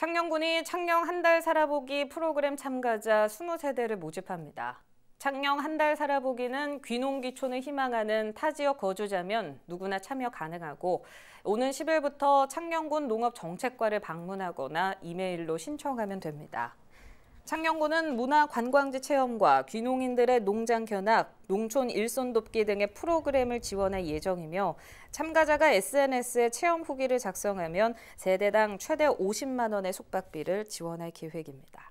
창녕군이 창녕 한 달 살아보기 프로그램 참가자 20세대를 모집합니다. 창녕 한 달 살아보기는 귀농귀촌을 희망하는 타 지역 거주자면 누구나 참여 가능하고 오는 10일부터 창녕군 농업정책과를 방문하거나 이메일로 신청하면 됩니다. 창녕군은 문화관광지 체험과 귀농인들의 농장 견학, 농촌 일손 돕기 등의 프로그램을 지원할 예정이며 참가자가 SNS에 체험 후기를 작성하면 세대당 최대 50만 원의 숙박비를 지원할 계획입니다.